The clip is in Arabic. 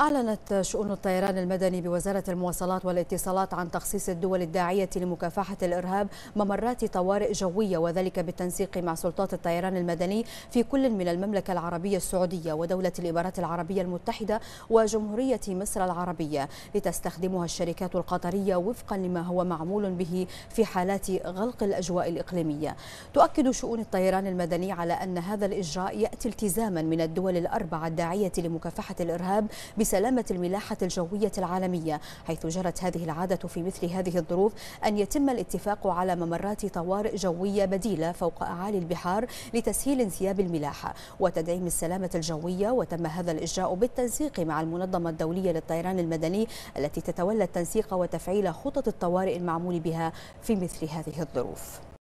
أعلنت شؤون الطيران المدني بوزارة المواصلات والاتصالات عن تخصيص الدول الداعية لمكافحة الإرهاب ممرات طوارئ جوية وذلك بالتنسيق مع سلطات الطيران المدني في كل من المملكة العربية السعودية ودولة الإمارات العربية المتحدة وجمهورية مصر العربية لتستخدمها الشركات القطرية وفقا لما هو معمول به في حالات غلق الأجواء الإقليمية تؤكد شؤون الطيران المدني على أن هذا الإجراء يأتي التزاما من الدول الأربعة الداعية لمكافحة الإرهاب لسلامة الملاحة الجوية العالمية حيث جرت هذه العادة في مثل هذه الظروف أن يتم الاتفاق على ممرات طوارئ جوية بديلة فوق أعالي البحار لتسهيل انسياب الملاحة وتدعيم السلامة الجوية وتم هذا الإجراء بالتنسيق مع المنظمة الدولية للطيران المدني التي تتولى التنسيق وتفعيل خطط الطوارئ المعمول بها في مثل هذه الظروف